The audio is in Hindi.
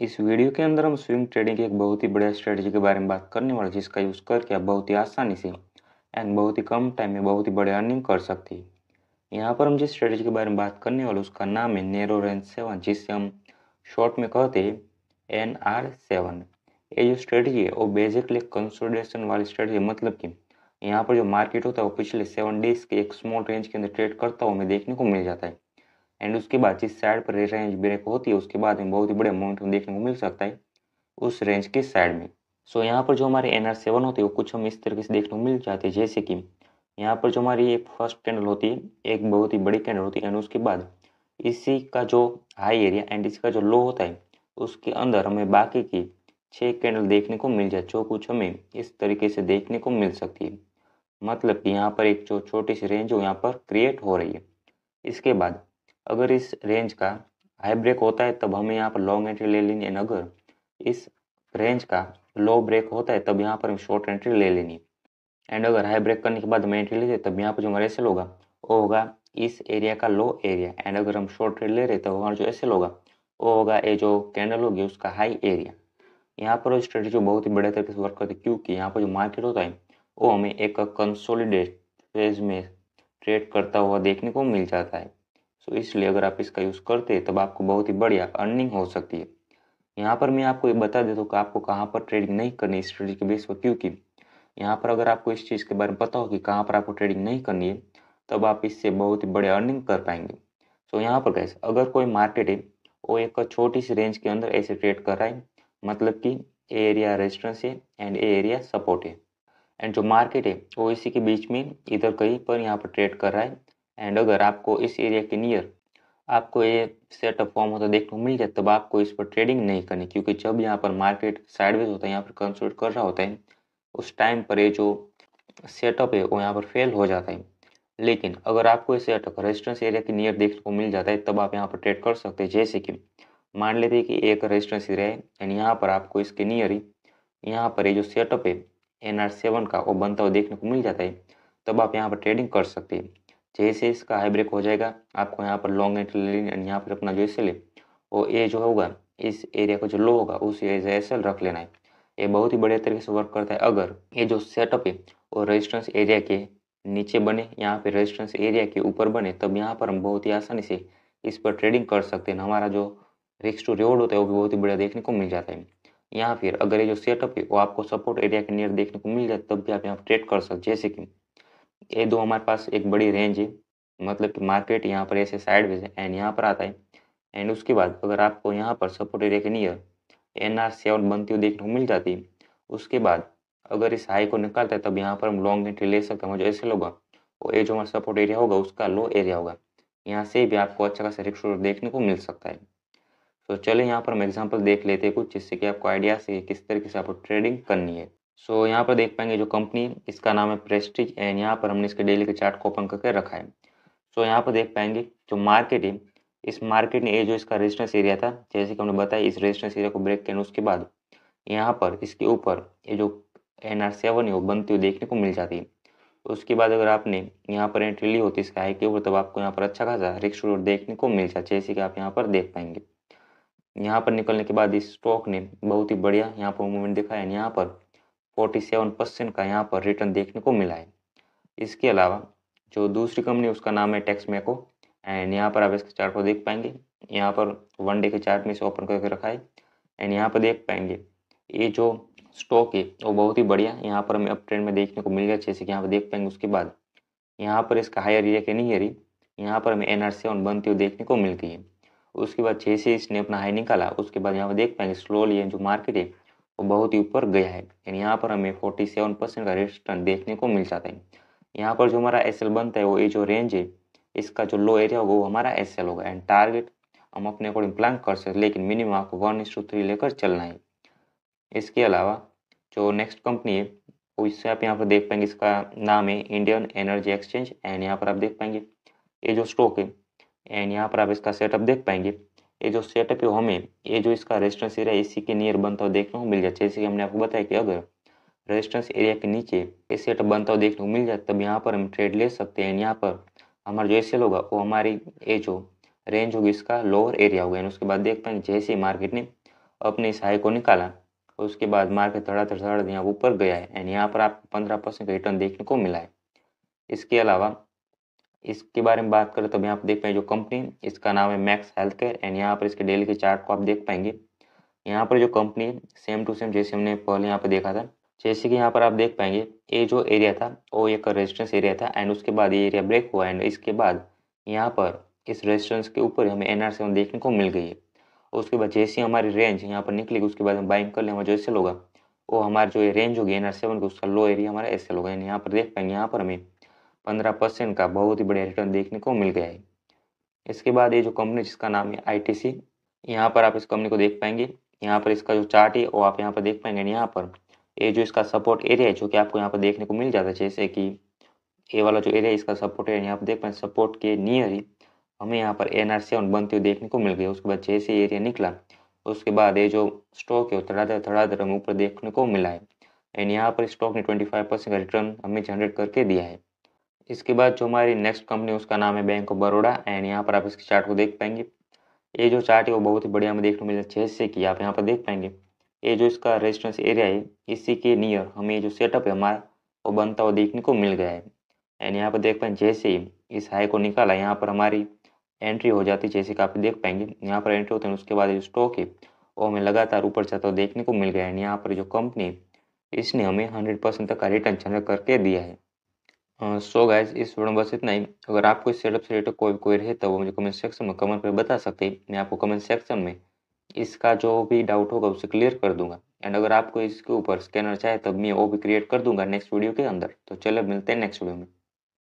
इस वीडियो के अंदर हम स्विंग ट्रेडिंग की एक बहुत ही बढ़िया स्ट्रेटजी के बारे में बात करने वाले जिसका यूज़ करके आप बहुत ही आसानी से एंड बहुत ही कम टाइम में बहुत ही बड़े अर्निंग कर सकते हैं यहाँ पर हम जिस स्ट्रेटजी के बारे में बात करने वाले उसका नाम है नेरो रेंज सेवन जिससे हम शॉर्ट में कहते हैं एन आर सेवन ये जो स्ट्रेटजी है वो बेसिकली कंसोलिडेशन वाली स्ट्रेटजी मतलब कि यहाँ पर जो मार्केट होता है वो पिछले सेवन डेज के एक स्मॉल रेंज के अंदर ट्रेड करता हुआ हमें देखने को मिल जाता है एंड उसके बाद जिस साइड पर रेंज ब्रेक होती है उसके बाद में बहुत ही बड़े अमाउंट में देखने को मिल सकता है उस रेंज के साइड में सो so, यहाँ पर जो हमारे एन आर सेवन होते हैं वो कुछ हम इस तरीके से देखने को मिल जाते हैं जैसे कि यहाँ पर जो हमारी एक फर्स्ट कैंडल होती है एक बहुत ही बड़ी कैंडल होती है एंड उसके बाद इसी का जो हाई एरिया एंड इसका जो लो होता है उसके अंदर हमें बाकी की छः कैंडल देखने को मिल जाए जो कुछ हमें इस तरीके से देखने को मिल सकती है मतलब कि यहाँ पर एक जो छोटी सी रेंज हो यहाँ पर क्रिएट हो रही है इसके बाद अगर इस रेंज का हाई ब्रेक होता है तब हमें यहाँ पर लॉन्ग एंट्री ले लेनी है अगर इस रेंज का लो ब्रेक होता है तब यहाँ पर हम शॉर्ट एंट्री ले लेनी एंड अगर हाई ब्रेक करने के बाद हम एंट्री लेते तब यहाँ पर जो हमारा एसेल होगा वो होगा इस एरिया का लो एरिया एंड अगर हम शॉर्ट ट्रेड ले रहे तो हमारा जो एसेल होगा वो होगा ये जो कैंडल होगी उसका हाई एरिया यहाँ पर स्ट्रेटेजी बहुत ही बढ़िया तरीके से वर्क करती है क्योंकि यहाँ पर जो मार्केट होता है वो हमें एक कंसोलिडेट फेज में ट्रेड करता हुआ देखने को मिल जाता है सो इसलिए अगर आप इसका यूज़ करते हैं तब आपको बहुत ही बढ़िया अर्निंग हो सकती है यहाँ पर मैं आपको ये बता देता हूँ कि आपको कहाँ पर ट्रेडिंग नहीं करनी है स्ट्रेटेजी के बेस पर क्योंकि यहाँ पर अगर आपको इस चीज़ के बारे में पता हो कि कहाँ पर आपको ट्रेडिंग नहीं करनी है तब आप इससे बहुत ही बढ़िया अर्निंग कर पाएंगे सो यहाँ पर कैसे अगर कोई मार्केट है वो एक छोटी सी रेंज के अंदर ऐसे ट्रेड कर रहा है मतलब कि ए एरिया रेजिस्टेंस है एंड ए एरिया सपोर्ट है एंड जो मार्केट है वो इसी के बीच में इधर कहीं पर यहाँ पर ट्रेड कर रहा है एंड अगर आपको इस एरिया के नियर आपको ये सेटअप फॉर्म होता देखने को मिल जाए तब आपको इस पर ट्रेडिंग नहीं करनी क्योंकि जब यहाँ पर मार्केट साइडवेज होता है यहाँ पर कंसल्ट कर रहा होता है उस टाइम पर ये जो सेटअप है वो यहाँ पर फेल हो जाता है लेकिन अगर आपको ये सेटअप रेजिस्टेंस एरिया के नियर देखने को मिल जाता है तब आप यहाँ पर ट्रेड कर सकते हैं जैसे कि मान लेते हैं कि एक रेजिस्टेंस एरिया है एंड यहाँ पर आपको इसके नियर ही यहाँ पर ये जो सेटअप है एन आर सेवन का वो बनता हुआ देखने को मिल जाता है तब आप यहाँ पर ट्रेडिंग कर सकते हैं जैसे इसका हाई ब्रेक हो जाएगा आपको यहाँ पर लॉन्ग लेनी एंड यहाँ पर अपना जो एस एल वो ए जो होगा इस एरिया को जो लो होगा उस एज एस एल रख लेना है ये बहुत ही बढ़िया तरीके से वर्क करता है अगर ये जो सेटअप है वो रेजिस्टेंस एरिया के नीचे बने यहाँ पर रेजिस्टेंस एरिया के ऊपर बने तब यहाँ पर हम बहुत ही आसानी से इस पर ट्रेडिंग कर सकते हैं हमारा जो रिक्स टू रिवॉर्ड होता है वो भी बहुत ही बढ़िया देखने को मिल जाता है यहाँ फिर अगर ये जो सेटअप है वो आपको सपोर्ट एरिया के नियर देखने को मिल जाए तब भी आप यहाँ ट्रेड कर सकते जैसे कि ये दो हमारे पास एक बड़ी रेंज है मतलब कि मार्केट यहाँ पर ऐसे साइड में एंड यहाँ पर आता है एंड उसके बाद अगर आपको यहाँ पर सपोर्ट एरिया के near N R seven out बनती हुई देखने को मिल जाती है उसके बाद अगर इस हाई को निकालता है तब यहाँ पर हम लॉन्ग एंट्री ले सकते हैं जो ऐसे लोग और ये जो हमारा सपोर्ट एरिया होगा उसका लो एरिया होगा यहाँ से भी आपको अच्छा खासा रिक्शोर देखने को मिल सकता है तो चलिए यहाँ पर हम एग्जाम्पल देख लेते हैं कुछ जिससे कि आपको आइडिया से किस तरीके से आपको ट्रेडिंग करनी है सो so, यहाँ पर देख पाएंगे जो कंपनी इसका नाम है प्रेस्टिज एंड यहाँ पर हमने इसके डेली के चार्ट को ओपन करके रखा है सो so, यहाँ पर देख पाएंगे जो मार्केट है इस मार्केट ने ये जो इसका रेजिस्टेंस एरिया था जैसे कि हमने बताया इस रेजिस्टेंस एरिया को ब्रेक करने उसके बाद यहाँ पर इसके ऊपर ये जो एन आर सेवन है वो बनती हुई देखने को मिल जाती है उसके बाद अगर आपने यहाँ पर एंट्री ली होती इसका हाई के ऊपर तब आपको यहाँ पर अच्छा खासा रिक्स देखने को मिल जाता जैसे कि आप यहाँ पर देख पाएंगे यहाँ पर निकलने के बाद इस स्टॉक ने बहुत ही बढ़िया यहाँ पर मूवमेंट दिखाया यहाँ पर 47 का यहाँ पर रिटर्न देखने को मिला है इसके अलावा जो दूसरी कंपनी उसका नाम है टैक्स मैको एंड यहाँ पर आप इसके चार्ट को देख पाएंगे यहाँ पर वन डे के चार्ट में इसे ओपन करके रखा है एंड यहाँ पर देख पाएंगे ये जो स्टॉक है वो बहुत ही बढ़िया यहाँ पर हमें अप ट्रेंड में देखने को मिल गया जैसे कि यहाँ पर देख पाएंगे उसके बाद यहाँ पर इसका हायर एरिया के नहीं रही यहाँ पर हमें एन आर बनती हुई देखने को मिलती है उसके बाद जैसे इसने अपना हाई निकाला उसके बाद यहाँ पर देख पाएंगे स्लोली जो मार्केट है बहुत ही ऊपर गया है यानी यहाँ पर हमें फोर्टी सेवन परसेंट का रेजिस्टेंस देखने को मिल जाता है यहाँ पर जो हमारा एस बनता है वो ये जो रेंज है इसका जो लो एरिया होगा वो हमारा एस होगा एंड टारगेट हम अपने अकॉर्डिंग प्लान कर सकते लेकिन मिनिमम आपको वन इंस टू थ्री लेकर चलना है इसके अलावा जो नेक्स्ट कंपनी है वो इससे आप यहाँ पर देख पाएंगे इसका नाम है इंडियन एनर्जी एक्सचेंज एंड यहाँ पर आप देख पाएंगे ये जो स्टॉक है एंड यहाँ पर आप इसका सेटअप देख पाएंगे ये जो सेटअप है हमें ये जो इसका रेजिस्टेंस एरिया सी के नियर बनता हुआ देखने को मिल जाता है जैसे कि हमने आपको बताया कि अगर रेजिस्टेंस एरिया के नीचे ये सेटअप बनता हुआ देखने को मिल जाए तब यहाँ पर हम ट्रेड ले सकते हैं यहाँ पर हमारा जो एसेल होगा वो हमारी ये जो रेंज होगी इसका लोअर एरिया होगा यानी उसके बाद देख पाएंगे जैसे ही मार्केट ने अपने इस हाई को निकाला उसके बाद मार्केट थोड़ा थोड़ा थोड़ा यहाँ ऊपर गया है एंड यहाँ पर आपको पंद्रह परसेंट रिटर्न देखने को मिला है इसके अलावा इसके बारे में बात करें तो यहाँ पर देख पाएंगे जो कंपनी इसका नाम है मैक्स हेल्थ केयर एंड यहाँ पर इसके डेली के चार्ट को आप देख पाएंगे यहाँ पर जो कंपनी है सेम टू सेम जैसे हमने पहले यहाँ पर देखा था जैसे कि यहाँ पर आप देख पाएंगे ये जो एरिया था वो एक रेजिस्टेंस एरिया था एंड उसके बाद ये एरिया ब्रेक हुआ एंड इसके बाद यहाँ पर इस रेजिस्टेंस के ऊपर हमें एन आर देखने को मिल गई है उसके बाद जैसी हमारी रेंज यहाँ पर निकलेगी उसके बाद हम बाइंग कर लें हमारा जो एस होगा वो हमारा जो रेंज होगी एन आर सेवन उसका लो एरिया हमारा एस होगा यानी यहाँ पर देख पाएंगे यहाँ पर हमें पंद्रह परसेंट का बहुत ही बढ़िया रिटर्न देखने को मिल गया है इसके बाद ये जो कंपनी जिसका नाम है आई टी सी यहाँ पर आप इस कंपनी को देख पाएंगे यहाँ पर इसका जो चार्ट है वो आप यहाँ पर देख पाएंगे यहाँ पर ये जो इसका सपोर्ट एरिया है जो कि आपको यहाँ पर देखने को मिल जाता है जैसे कि ये वाला जो एरिया है इसका सपोर्ट एरिया यहाँ पर देख पाएंगे सपोर्ट के नियर ही हमें यहाँ पर एन आर सेवन बनते हुए देखने को मिल गया उसके बाद जैसे एरिया निकला उसके बाद ये जो स्टॉक है वो धड़ाधड़ थोड़ा हमें ऊपर देखने को मिला है एंड यहाँ पर स्टॉक ने ट्वेंटी फाइव परसेंट का रिटर्न हमें जनरेट करके दिया है इसके बाद जो हमारी नेक्स्ट कंपनी उसका नाम है बैंक ऑफ बड़ोड़ा एंड यहाँ पर आप इसके चार्ट को देख पाएंगे ये जो चार्ट है वो बहुत ही बढ़िया हमें देखने को मिलेगा छः से कि आप यहाँ पर देख पाएंगे ये जो इसका रेजिस्टेंस एरिया है इसी के नियर हमें जो सेटअप है हमारा वो बनता हुआ देखने को मिल गया है एंड यहाँ पर देख पाएंगे जैसे ही इस हाई को निकाला यहाँ पर हमारी एंट्री हो जाती है जैसे कि आप देख पाएंगे यहाँ पर एंट्री होते हैं उसके बाद जो स्टॉक है वो हमें लगातार ऊपर जाता हुआ देखने को मिल गया है एंड यहाँ पर जो कंपनी इसने हमें हंड्रेड परसेंट तक का रिटर्न जनरेट करके दिया है सो गाइज इस वीडियो में बस इतना ही अगर आपको इस सेटअप से रिलेटेड कोई क्वेरी है तो वो मुझे कमेंट सेक्शन में कमेंट पर बता सकते हैं मैं आपको कमेंट सेक्शन में इसका जो भी डाउट होगा उसे क्लियर कर दूंगा एंड अगर आपको इसके ऊपर स्कैनर चाहे तब मैं वो भी क्रिएट कर दूंगा नेक्स्ट वीडियो के अंदर तो चलो मिलते हैं नेक्स्ट वीडियो में